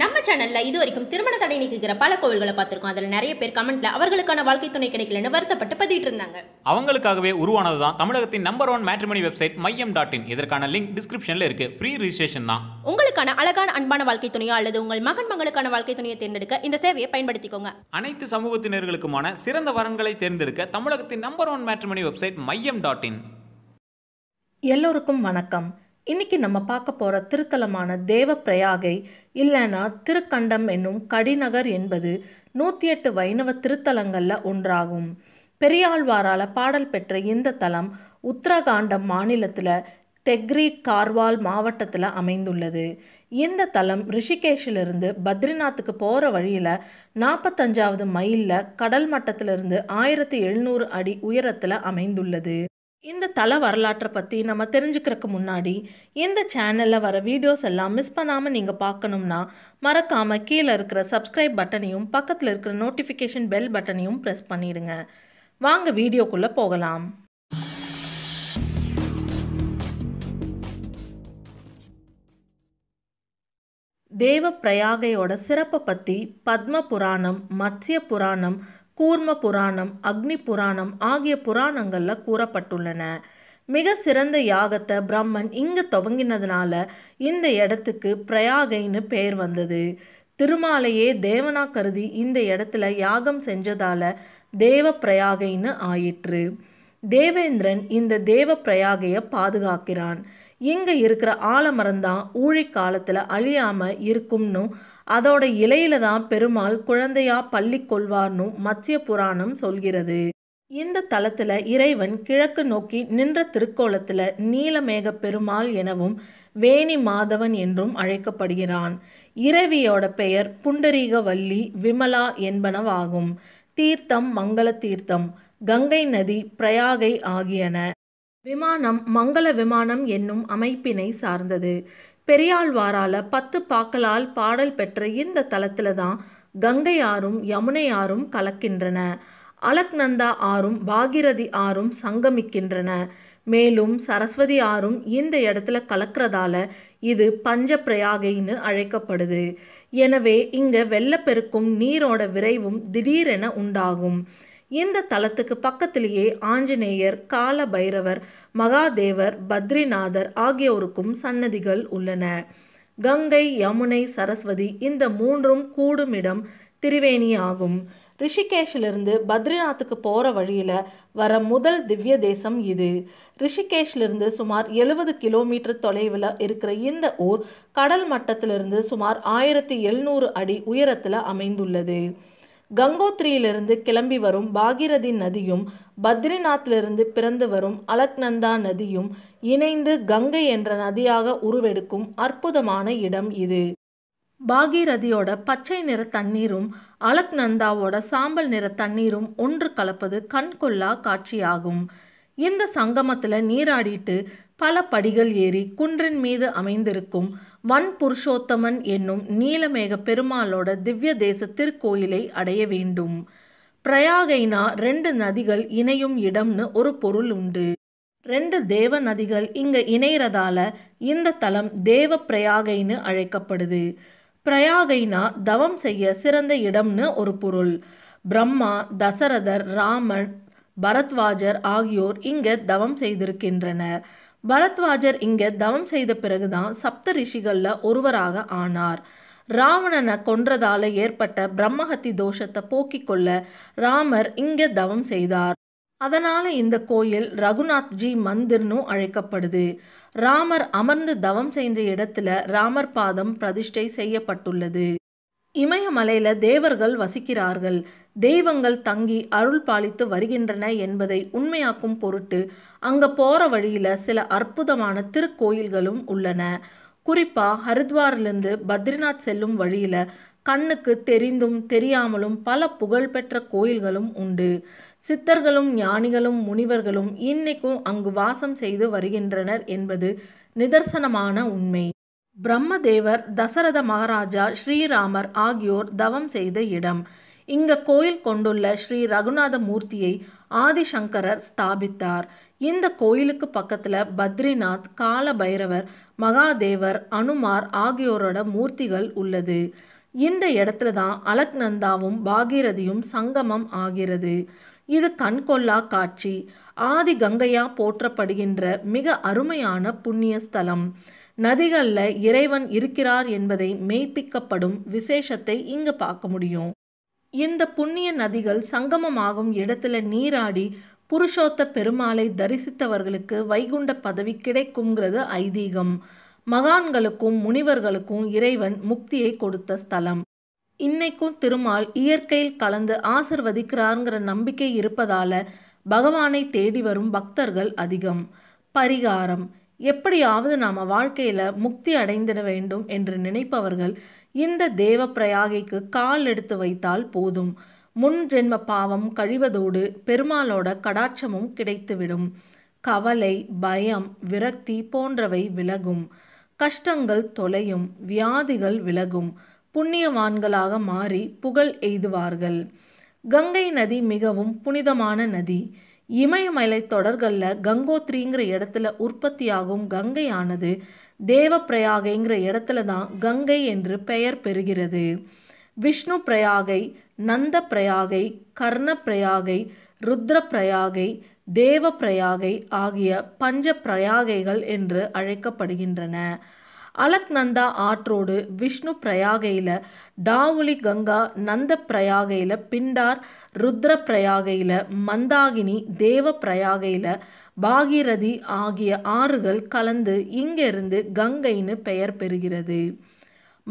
நம்ம சேனலில் இது வரைக்கும் திருமண தடை நீக்குகிற பல கோவில்களை பார்த்துருக்கோம் அதில் நிறைய பேர் கமெண்ட்ல அவர்களுக்கான வாழ்க்கை துணை கிடைக்கலன்னு வருத்தப்பட்டு பதிவிட்டு இருந்தாங்க அவங்களுக்காகவே உருவானது தான் தமிழகத்தின் number one matrimony website Maiyam dot in இதற்கான லிங்க் டிஸ்கிரிப்ஷனில் இருக்கு ஃப்ரீ ரிஜிஸ்ட்ரேஷன் தான் உங்களுக்கான அழகான அன்பான வாழ்க்கை துணையோ அல்லது உங்கள் மகன் மகளுக்கான வாழ்க்கை துணையை தேர்ந்தெடுக்க இந்த சேவையை பயன்படுத்திக்கோங்க அனைத்து சமூகத்தினர்களுக்குமான சிறந்த வரன்களை தேர்ந்தெடுக்க தமிழகத்தின் number one matrimony website Maiyam dot in எல்லோருக்கும் வணக்கம் இன்னைக்கு நம்ம பார்க்க போகிற திருத்தலமான தேவ பிரயாகை இல்லைனா திருக்கண்டம் என்னும் கடிநகர் என்பது நூற்றி எட்டு வைணவ திருத்தலங்களில் ஒன்றாகும் பெரியாழ்வாரால் பாடல் பெற்ற இந்த தலம் உத்தரகாண்டம் மாநிலத்தில் தெக்ரி கார்வால் மாவட்டத்தில் அமைந்துள்ளது இந்த தலம் ரிஷிகேஷிலிருந்து பத்ரிநாத்துக்கு போகிற வழியில் நாற்பத்தஞ்சாவது மைலில் கடல் மட்டத்திலிருந்து ஆயிரத்தி எழுநூறு அடி உயரத்தில் அமைந்துள்ளது இந்த தல வரலாற்றை பற்றி நம்ம தெரிஞ்சுக்கிறதுக்கு முன்னாடி இந்த சேனலில் வர வீடியோஸ் எல்லாம் மிஸ் பண்ணாமல் நீங்கள் பார்க்கணும்னா மறக்காமல் கீழே இருக்கிற சப்ஸ்கிரைப் பட்டனையும் பக்கத்தில் இருக்கிற நோட்டிஃபிகேஷன் பெல் பட்டனையும் ப்ரெஸ் பண்ணிடுங்க வாங்க வீடியோக்குள்ளே போகலாம் தேவ பிரயாகையோட சிறப்பை பற்றி பத்ம புராணம் மத்ய புராணம் கூர்ம புராணம் அக்னி புராணம் ஆகிய புராணங்களில் கூறப்பட்டுள்ளன மிக சிறந்த யாகத்தை பிரம்மன் இங்கு துவங்கினதுனால இந்த இடத்துக்கு பிரயாகைன்னு பெயர் வந்தது திருமாலையே தேவனா கருதி இந்த இடத்துல யாகம் செஞ்சதால தேவ பிரயாகைன்னு ஆயிற்று தேவேந்திரன் இந்த தேவ பிரயாகைய பாதுகாக்கிறான் இங்க இருக்கிற ஆலமரம் தான் காலத்துல அழியாம இருக்கும்னு அதோட இலையில தான் பெருமாள் குழந்தையா பள்ளி கொள்வார்னு மத்திய புராணம் சொல்கிறது இந்த தலத்துல இறைவன் கிழக்கு நோக்கி நின்ற திருக்கோலத்துல நீலமேக பெருமாள் எனவும் வேணி மாதவன் என்றும் அழைக்கப்படுகிறான் இரவியோட பெயர் புண்டரீக வள்ளி விமலா என்பனவாகும் தீர்த்தம் மங்கள தீர்த்தம் கங்கை நதி பிரயாகை ஆகியன விமானம் மங்கள விமானம் என்னும் அமைப்பினை சார்ந்தது பெரியாழ்வாரால பத்து பாக்களால் பாடல் பெற்ற இந்த தலத்தில் தான் கங்கை ஆறும் யமுனை ஆறும் கலக்கின்றன அலக்நந்தா ஆறும் பாகிரதி ஆறும் சங்கமிக்கின்றன மேலும் சரஸ்வதி ஆறும் இந்த இடத்துல கலக்கிறதால இது பஞ்ச பிரயாகைன்னு அழைக்கப்படுது எனவே இங்கே வெள்ளப்பெருக்கும் நீரோட விரைவும் திடீரென உண்டாகும் இந்த தலத்துக்கு பக்கத்திலேயே ஆஞ்சநேயர் கால பைரவர் மகாதேவர் பத்ரிநாதர் ஆகியோருக்கும் சன்னதிகள் உள்ளன கங்கை யமுனை சரஸ்வதி இந்த மூன்றும் கூடுமிடம் திரிவேணி ஆகும் ரிஷிகேஷிலிருந்து பத்ரிநாத்துக்கு போகிற வழியில் வர முதல் திவ்ய தேசம் இது ரிஷிகேஷிலிருந்து சுமார் எழுபது கிலோமீட்டர் தொலைவில் இருக்கிற இந்த ஊர் கடல் மட்டத்திலிருந்து சுமார் ஆயிரத்தி எழுநூறு அடி உயரத்தில் அமைந்துள்ளது கங்கோத்ரியிலிருந்து கிளம்பி வரும் பாகிரதி நதியும் பத்ரிநாத்திலிருந்து பிறந்து வரும் அலக்நந்தா நதியும் இணைந்து கங்கை என்ற நதியாக உருவெடுக்கும் அற்புதமான இடம் இது பாகிரதியோட பச்சை நிற தண்ணீரும் அலக்நந்தாவோட சாம்பல் நிற தண்ணீரும் ஒன்று கலப்பது கண்கொள்ளா காட்சியாகும் இந்த சங்கமத்தில் நீராடிட்டு பல படிகள் ஏறி குன்றின் மீது அமைந்திருக்கும் வன் புருஷோத்தமன் என்னும் நீலமேக பெருமாளோட திவ்ய தேச திருக்கோயிலை அடைய வேண்டும் பிரயாகைனா ரெண்டு நதிகள் இணையும் இடம்னு ஒரு பொருள் உண்டு ரெண்டு தேவ நதிகள் இங்கே இணைகிறதால இந்த தலம் தேவ பிரயாகைன்னு அழைக்கப்படுது பிரயாகைனா தவம் செய்ய சிறந்த இடம்னு ஒரு பொருள் பிரம்மா தசரதர் ராமன் பரத்வாஜர் ஆகியோர் இங்கே தவம் செய்திருக்கின்றனர் பரத்வாஜர் இங்கே தவம் செய்த பிறகுதான் சப்த ரிஷிகளில் ஒருவராக ஆனார் ராவணனை கொன்றதால ஏற்பட்ட பிரம்மஹத்தி தோஷத்தை போக்கிக் கொள்ள ராமர் இங்கே தவம் செய்தார் அதனால இந்த கோயில் ரகுநாத்ஜி மந்திர்னு அழைக்கப்படுது ராமர் அமர்ந்து தவம் செய்த இடத்துல ராமர் பாதம் பிரதிஷ்டை செய்யப்பட்டுள்ளது இமயமலையில தேவர்கள் வசிக்கிறார்கள் தெய்வங்கள் தங்கி அருள் பாலித்து வருகின்றன என்பதை உண்மையாக்கும் பொருட்டு அங்க போகிற வழியில் சில அற்புதமான திருக்கோயில்களும் உள்ளன குறிப்பாக ஹரித்வாரிலிருந்து பத்ரிநாத் செல்லும் வழியில் கண்ணுக்கு தெரிந்தும் தெரியாமலும் பல புகழ்பெற்ற கோயில்களும் உண்டு சித்தர்களும் ஞானிகளும் முனிவர்களும் இன்னைக்கும் அங்கு வாசம் செய்து வருகின்றனர் என்பது நிதர்சனமான உண்மை பிரம்மதேவர் தசரத மகாராஜா ஸ்ரீராமர் ஆகியோர் தவம் செய்த இடம் இங்க கோயில் கொண்டுள்ள ஸ்ரீ ரகுநாத மூர்த்தியை ஆதிசங்கரர் ஸ்தாபித்தார் இந்த கோயிலுக்கு பக்கத்தில் பத்ரிநாத் கால பைரவர் மகாதேவர் அனுமார் ஆகியோரோட மூர்த்திகள் உள்ளது இந்த இடத்துல தான் அலக்நந்தாவும் பாகீரதியும் சங்கமம் ஆகிறது இது கண்கொள்ளா காட்சி ஆதி கங்கையா போற்றப்படுகின்ற மிக அருமையான புண்ணிய ஸ்தலம் நதிகளில் இறைவன் இருக்கிறார் என்பதை மெய்ப்பிக்கப்படும் விசேஷத்தை இங்கு பார்க்க முடியும் இந்த புண்ணிய நதிகள் சங்கமமாகும் இடத்துல நீராடி புருஷோத்த பெருமாளை தரிசித்தவர்களுக்கு வைகுண்ட பதவி கிடைக்குங்கிறது ஐதீகம் மகான்களுக்கும் முனிவர்களுக்கும் இறைவன் முக்தியை கொடுத்த ஸ்தலம் இன்னைக்கும் திருமால் இயற்கையில் கலந்து ஆசிர்வதிக்கிறாருங்கிற நம்பிக்கை இருப்பதால பகவானை தேடி வரும் பக்தர்கள் அதிகம் பரிகாரம் எப்படியாவது நாம் வாழ்க்கையில் முக்தி அடைந்திட வேண்டும் என்று நினைப்பவர்கள் இந்த தேவ பிரயாகைக்கு கால் எடுத்து வைத்தால் போதும் முன் ஜென்ம பாவம் கழிவதோடு பெருமாளோட கடாட்சமும் கிடைத்துவிடும் கவலை பயம் விரக்தி போன்றவை விலகும் கஷ்டங்கள் தொலையும் வியாதிகள் விலகும் புண்ணியவான்களாக மாறி புகழ் எய்துவார்கள் கங்கை நதி மிகவும் புனிதமான நதி இமயமலை தொடர்களில் கங்கோத்ரிங்கிற இடத்துல உற்பத்தியாகும் கங்கையானது தேவப்பிரயாகைங்கிற இடத்துல தான் கங்கை என்று பெயர் பெறுகிறது விஷ்ணு பிரயாகை நந்த பிரயாகை கர்ண பிரயாகை ருத்ர பிரயாகை தேவ பிரயாகை ஆகிய பஞ்ச பிரயாகைகள் என்று அழைக்கப்படுகின்றன அலக்நந்தா ஆற்றோடு விஷ்ணு பிரயாகையில் டாவுலி கங்கா நந்த பிரயாகையில் பிண்டார் ருத்ர பிரயாகையில் மந்தாகினி தேவ பிரயாகையில் பாகீரதி ஆகிய ஆறுகள் கலந்து இங்கிருந்து கங்கைன்னு பெயர் பெறுகிறது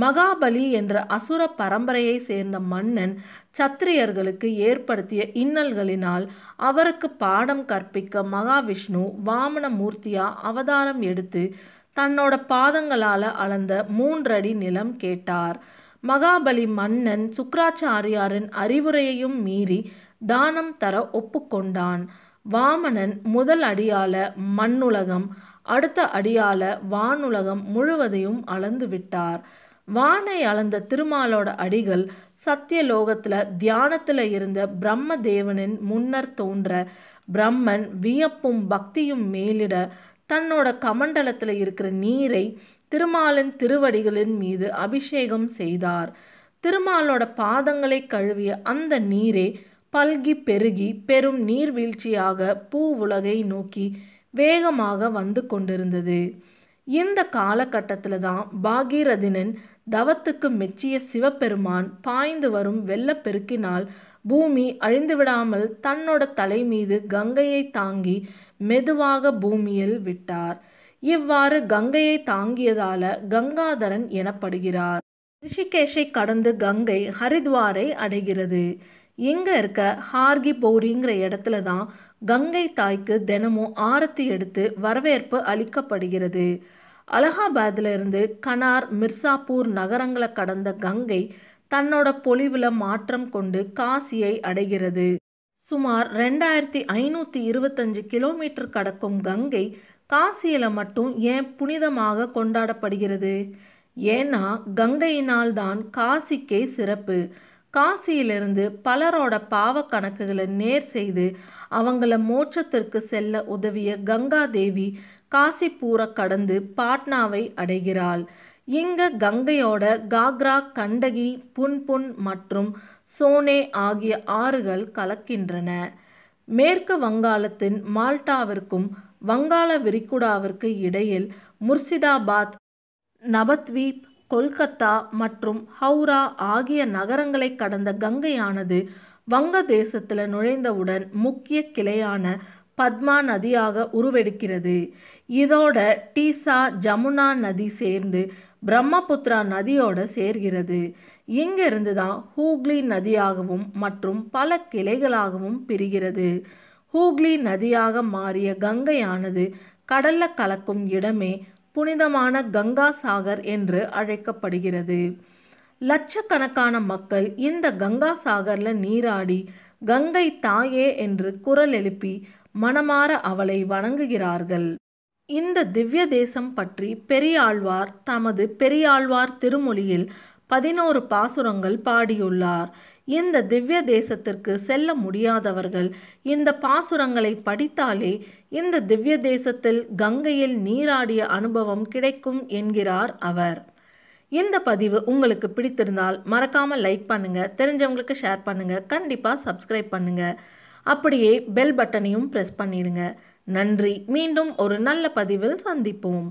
மகாபலி என்ற அசுர பரம்பரையை சேர்ந்த மன்னன் சத்திரியர்களுக்கு ஏற்படுத்திய இன்னல்களினால் அவருக்கு பாடம் கற்பிக்க மகாவிஷ்ணு வாமன மூர்த்தியா அவதாரம் எடுத்து தன்னோட பாதங்களால் அளந்த மூன்றடி நிலம் கேட்டார் மகாபலி மன்னன் சுக்கராச்சாரியாரின் அறிவுரையையும் மீறி தானம் தர ஒப்புக்கொண்டான் வாமனன் முதல் அடியால மண்ணுலகம் அடுத்த அடியால வானுலகம் முழுவதையும் அளந்து விட்டார் வானை அளந்த திருமாலோட அடிகள் சத்தியலோகத்தில் தியானத்தில் இருந்த பிரம்ம தேவனின் முன்னர் தோன்ற பிரம்மன் வியப்பும் பக்தியும் மேலிட தன்னோட கமண்டலத்தில் இருக்கிற நீரை திருமாலின் திருவடிகளின் மீது அபிஷேகம் செய்தார் திருமாலோட பாதங்களை கழுவிய அந்த நீரே பல்கி பெருகி பெரும் நீர்வீழ்ச்சியாக பூ உலகை நோக்கி வேகமாக வந்து கொண்டிருந்தது இந்த காலகட்டத்தில் தான் பாகீரதினன் தவத்துக்கு மெச்சிய சிவபெருமான் பாய்ந்து வரும் வெள்ளப்பெருக்கினால் பூமி அழிந்துவிடாமல் தன்னோட தலை மீது கங்கையை தாங்கி மெதுவாக பூமியில் விட்டார் இவ்வாறு கங்கையை தாங்கியதால கங்காதரன் எனப்படுகிறார் ரிஷிகேஷை கடந்து கங்கை ஹரித்வாரை அடைகிறது இங்கே இருக்க ஹார்கி பௌரிங்கிற இடத்துல தான் கங்கை தாய்க்கு தினமும் ஆரத்தி எடுத்து வரவேற்பு அளிக்கப்படுகிறது இருந்து கனார் மிர்சாப்பூர் நகரங்களை கடந்த கங்கை தன்னோட பொலிவில் மாற்றம் கொண்டு காசியை அடைகிறது சுமார் ரெண்டாயிரத்தி ஐநூற்றி இருபத்தஞ்சு கிலோமீட்டர் கடக்கும் கங்கை காசியில் மட்டும் ஏன் புனிதமாக கொண்டாடப்படுகிறது ஏன்னா கங்கையினால் தான் காசிக்கே சிறப்பு காசியிலிருந்து பலரோட பாவ கணக்குகளை நேர் செய்து அவங்கள மோட்சத்திற்கு செல்ல உதவிய கங்கா தேவி காசிப்பூரை கடந்து பாட்னாவை அடைகிறாள் இங்க கங்கையோட காக்ரா கண்டகி புன்புன் மற்றும் சோனே ஆகிய ஆறுகள் கலக்கின்றன மேற்கு வங்காளத்தின் மால்டாவிற்கும் வங்காள விரிகுடாவிற்கு இடையில் முர்சிதாபாத் நபத்வீப் கொல்கத்தா மற்றும் ஹவுரா ஆகிய நகரங்களை கடந்த கங்கையானது வங்கதேசத்தில் நுழைந்தவுடன் முக்கிய கிளையான பத்மா நதியாக உருவெடுக்கிறது இதோட டீசா ஜமுனா நதி சேர்ந்து பிரம்மபுத்திரா நதியோடு சேர்கிறது இங்கிருந்து தான் ஹூக்ளி நதியாகவும் மற்றும் பல கிளைகளாகவும் பிரிகிறது ஹூக்ளி நதியாக மாறிய கங்கையானது கடல்ல கலக்கும் இடமே புனிதமான கங்கா சாகர் என்று அழைக்கப்படுகிறது லட்சக்கணக்கான மக்கள் இந்த கங்கா சாகர்ல நீராடி கங்கை தாயே என்று குரல் எழுப்பி மனமாற அவளை வணங்குகிறார்கள் இந்த திவ்ய தேசம் பற்றி பெரியாழ்வார் தமது பெரியாழ்வார் திருமொழியில் பதினோரு பாசுரங்கள் பாடியுள்ளார் இந்த திவ்ய தேசத்திற்கு செல்ல முடியாதவர்கள் இந்த பாசுரங்களை படித்தாலே இந்த திவ்ய தேசத்தில் கங்கையில் நீராடிய அனுபவம் கிடைக்கும் என்கிறார் அவர் இந்த பதிவு உங்களுக்கு பிடித்திருந்தால் மறக்காமல் லைக் பண்ணுங்கள் தெரிஞ்சவங்களுக்கு ஷேர் பண்ணுங்கள் கண்டிப்பாக சப்ஸ்கிரைப் பண்ணுங்கள் அப்படியே பெல் பட்டனையும் ப்ரெஸ் பண்ணிடுங்க நன்றி மீண்டும் ஒரு நல்ல பதிவில் சந்திப்போம்